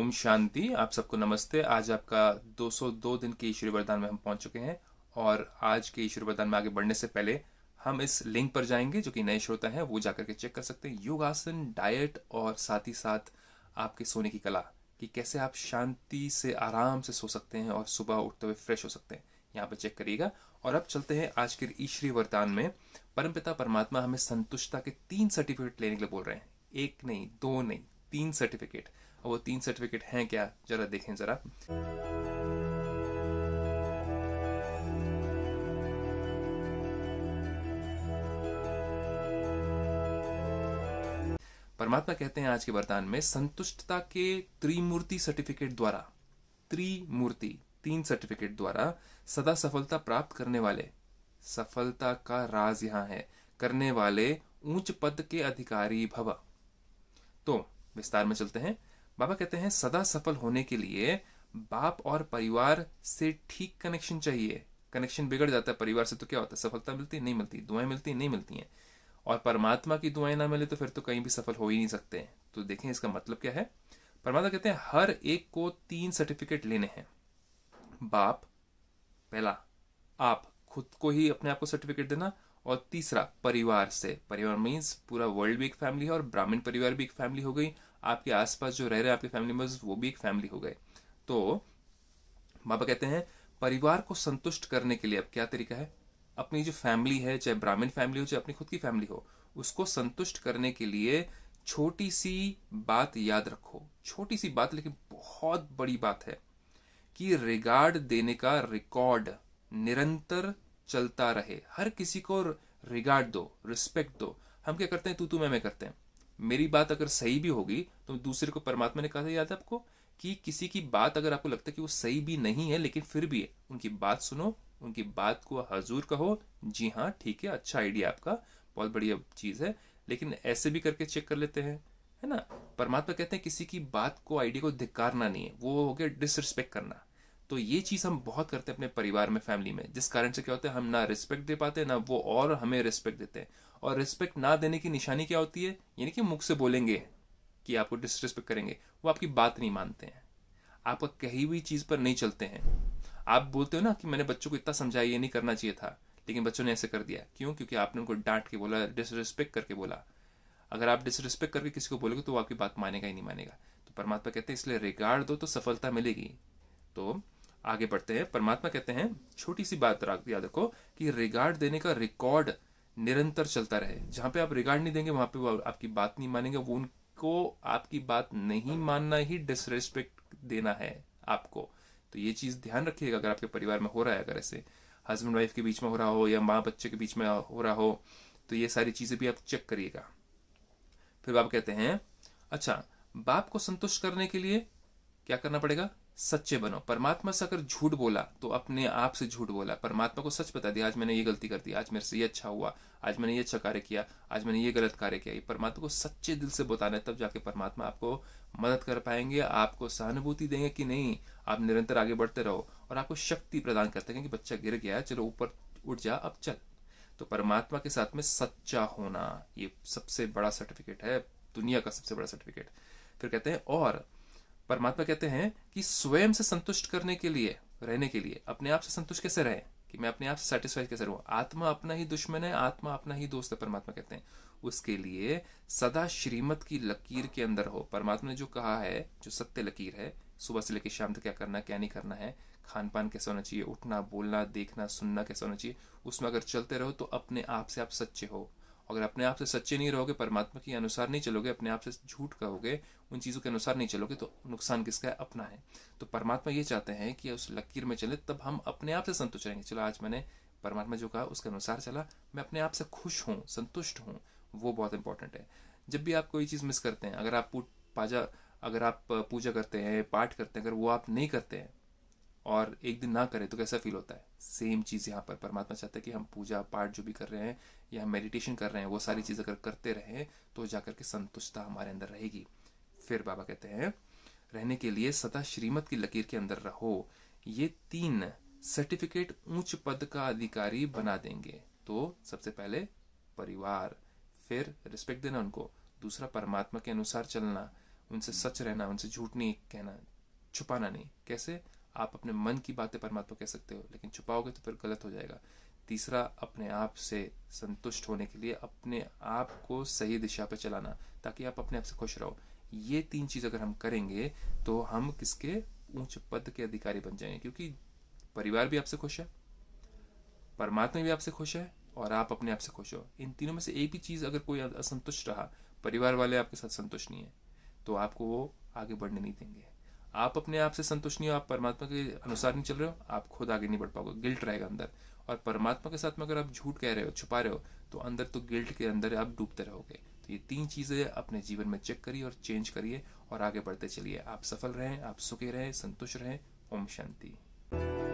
ओम शांति आप सबको नमस्ते आज आपका 202 दिन के ईश्वरी वरदान में हम पहुंच चुके हैं और आज के ईश्वरी वरदान में आगे बढ़ने से पहले हम इस लिंक पर जाएंगे जो कि नए श्रोता हैं वो जाकर के चेक कर सकते हैं योगासन डाइट और साथ ही साथ आपके सोने की कला कि कैसे आप शांति से आराम से सो सकते हैं और सुबह उठते हुए फ्रेश हो सकते हैं यहाँ पर चेक करिएगा और अब चलते हैं आज के ईश्वरी वरदान में परमपिता परमात्मा हमें संतुष्टता के तीन सर्टिफिकेट लेने के लिए बोल रहे हैं एक नहीं दो नहीं तीन सर्टिफिकेट और वो तीन सर्टिफिकेट हैं क्या ज़रा देखें ज़रा परमात्मा कहते हैं आज के वरदान में संतुष्टता के त्रिमूर्ति सर्टिफिकेट द्वारा त्रिमूर्ति तीन सर्टिफिकेट द्वारा सदा सफलता प्राप्त करने वाले सफलता का राज यहां है करने वाले ऊंच पद के अधिकारी भवा तो विस्तार में चलते हैं बाबा कहते हैं सदा सफल होने के लिए बाप और परिवार से ठीक कनेक्शन चाहिए कनेक्शन बिगड़ जाता है परिवार से तो क्या होता है सफलता मिलती नहीं मिलती दुआएं मिलती नहीं मिलती हैं और परमात्मा की दुआएं ना मिले तो फिर तो कहीं भी सफल हो ही नहीं सकते तो देखें इसका मतलब क्या है परमात्मा कहते हैं हर एक को तीन सर्टिफिकेट लेने हैं बाप पहला आप खुद को ही अपने आप को सर्टिफिकेट देना और तीसरा परिवार से परिवार मीन्स पूरा वर्ल्ड भी एक फैमिली है और ब्राह्मण परिवार भी एक फैमिली हो गई आपके आसपास जो रह रहे हैं आपके फैमिली मेंबर्स वो भी एक फैमिली हो गए तो बाबा कहते हैं परिवार को संतुष्ट करने के लिए अब क्या तरीका है अपनी जो फैमिली है चाहे ब्राह्मण फैमिली हो चाहे अपनी खुद की फैमिली हो उसको संतुष्ट करने के लिए छोटी सी बात याद रखो छोटी सी बात लेकिन बहुत बड़ी बात है कि रिगार्ड देने का रिकॉर्ड निरंतर चलता रहे हर किसी को रिगार्ड दो रिस्पेक्ट दो हम क्या करते हैं तू तू मैं मैं करते हैं मेरी बात अगर सही भी होगी तो दूसरे को परमात्मा ने कहा था याद है आपको कि किसी की बात अगर आपको लगता है कि वो सही भी नहीं है लेकिन फिर भी है उनकी बात सुनो उनकी बात को हजूर कहो जी हाँ ठीक है अच्छा आइडिया आपका बहुत बढ़िया चीज़ है लेकिन ऐसे भी करके चेक कर लेते हैं है ना परमात्मा कहते हैं किसी की बात को आइडिया को धिकारना नहीं है वो हो गया डिसरिस्पेक्ट करना तो ये चीज़ हम बहुत करते हैं अपने परिवार में फैमिली में जिस कारण से क्या होता है हम ना रिस्पेक्ट दे पाते हैं ना वो और हमें रिस्पेक्ट देते हैं और रिस्पेक्ट ना देने की निशानी क्या होती है यानी कि मुख से बोलेंगे कि आपको डिसरिस्पेक्ट करेंगे वो आपकी बात नहीं मानते हैं आपका कहीं भी चीज़ पर नहीं चलते हैं आप बोलते हो ना कि मैंने बच्चों को इतना समझाया ये नहीं करना चाहिए था लेकिन बच्चों ने ऐसे कर दिया क्यों क्योंकि आपने उनको डांट के बोला डिसरिस्पेक्ट करके बोला अगर आप डिसरिस्पेक्ट करके किसी को बोलोगे तो वो आपकी बात मानेगा ही नहीं मानेगा तो परमात्मा कहते हैं इसलिए रिगार्ड दो तो सफलता मिलेगी तो आगे बढ़ते हैं परमात्मा कहते हैं छोटी सी बात याद रखो कि रिगार्ड देने का रिकॉर्ड निरंतर चलता रहे जहां पे आप रिगार्ड नहीं देंगे वहां पे वो आपकी बात नहीं मानेंगे वो उनको आपकी बात नहीं मानना ही डिसरेस्पेक्ट देना है आपको तो ये चीज़ ध्यान रखिएगा अगर आपके परिवार में हो रहा है अगर ऐसे हस्बैंड वाइफ के बीच में हो रहा हो या माँ बच्चे के बीच में हो रहा हो तो ये सारी चीज़ें भी आप चेक करिएगा फिर बाप कहते हैं अच्छा बाप को संतुष्ट करने के लिए क्या करना पड़ेगा सच्चे बनो परमात्मा से अगर झूठ बोला तो अपने आप से झूठ बोला परमात्मा को सच बता दिया आज मैंने ये गलती कर दी आज मेरे से ये अच्छा हुआ आज मैंने ये अच्छा कार्य किया आज मैंने ये गलत कार्य किया ये परमात्मा को सच्चे दिल से बताना है तब जाके परमात्मा आपको मदद कर पाएंगे आपको सहानुभूति देंगे कि नहीं आप निरंतर आगे बढ़ते रहो और आपको शक्ति प्रदान करते हैं कि बच्चा गिर गया चलो ऊपर उठ जा अब चल तो परमात्मा के साथ में सच्चा होना ये सबसे बड़ा सर्टिफिकेट है दुनिया का सबसे बड़ा सर्टिफिकेट फिर कहते हैं और परमात्मा कहते हैं कि स्वयं से संतुष्ट करने के लिए रहने के लिए अपने आप से संतुष्ट कैसे रहे कि मैं अपने आप से सेटिस्फाई कैसे रहूँ आत्मा अपना ही दुश्मन है आत्मा अपना ही दोस्त है परमात्मा कहते हैं उसके लिए सदा श्रीमत की लकीर के अंदर हो परमात्मा ने जो कहा है जो सत्य लकीर है सुबह से लेकर शाम तक क्या करना क्या नहीं करना है खान पान कैसे होना चाहिए उठना बोलना देखना सुनना कैसे होना चाहिए उसमें अगर चलते रहो तो अपने आप से आप सच्चे हो अगर अपने आप से सच्चे नहीं रहोगे परमात्मा के अनुसार नहीं चलोगे अपने आप से झूठ कहोगे उन चीज़ों के अनुसार नहीं चलोगे तो नुकसान किसका है अपना है तो परमात्मा ये चाहते हैं कि उस लकीर में चले तब हम अपने आप से संतुष्ट रहेंगे चलो आज मैंने परमात्मा जो कहा उसके अनुसार चला मैं अपने आप से खुश हूँ संतुष्ट हूँ वो बहुत इंपॉर्टेंट है जब भी आप कोई चीज़ मिस करते हैं अगर आप पाजा अगर आप पूजा करते हैं पाठ करते हैं अगर वो आप नहीं करते हैं और एक दिन ना करें तो कैसा फील होता है सेम चीज़ यहाँ पर परमात्मा चाहता है कि हम पूजा पाठ जो भी कर रहे हैं या मेडिटेशन कर रहे हैं वो सारी चीज़ अगर करते रहें तो जाकर के संतुष्टता हमारे अंदर रहेगी फिर बाबा कहते हैं रहने के लिए सदा श्रीमत की लकीर के अंदर रहो ये तीन सर्टिफिकेट उच्च पद का अधिकारी बना देंगे तो सबसे पहले परिवार फिर रिस्पेक्ट देना उनको दूसरा परमात्मा के अनुसार चलना उनसे सच रहना उनसे झूठ नहीं कहना छुपाना नहीं कैसे आप अपने मन की बातें परमात्मा कह सकते हो लेकिन छुपाओगे तो फिर गलत हो जाएगा तीसरा अपने आप से संतुष्ट होने के लिए अपने आप को सही दिशा पर चलाना ताकि आप अपने आप से खुश रहो ये तीन चीज़ अगर हम करेंगे तो हम किसके ऊंच पद के अधिकारी बन जाएंगे क्योंकि परिवार भी आपसे खुश है परमात्मा भी आपसे खुश है और आप अपने आप से खुश हो इन तीनों में से एक भी चीज़ अगर कोई असंतुष्ट रहा परिवार वाले आपके साथ संतुष्ट नहीं है तो आपको वो आगे बढ़ने नहीं देंगे आप अपने आप से संतुष्ट नहीं हो आप परमात्मा के अनुसार नहीं चल रहे हो आप खुद आगे नहीं बढ़ पाओगे गिल्ट रहेगा अंदर और परमात्मा के साथ में अगर आप झूठ कह रहे हो छुपा रहे हो तो अंदर तो गिल्ट के अंदर आप डूबते रहोगे तो ये तीन चीज़ें अपने जीवन में चेक करिए और चेंज करिए और आगे बढ़ते चलिए आप सफल रहें आप सुखी रहें संतुष्ट रहें ओम शांति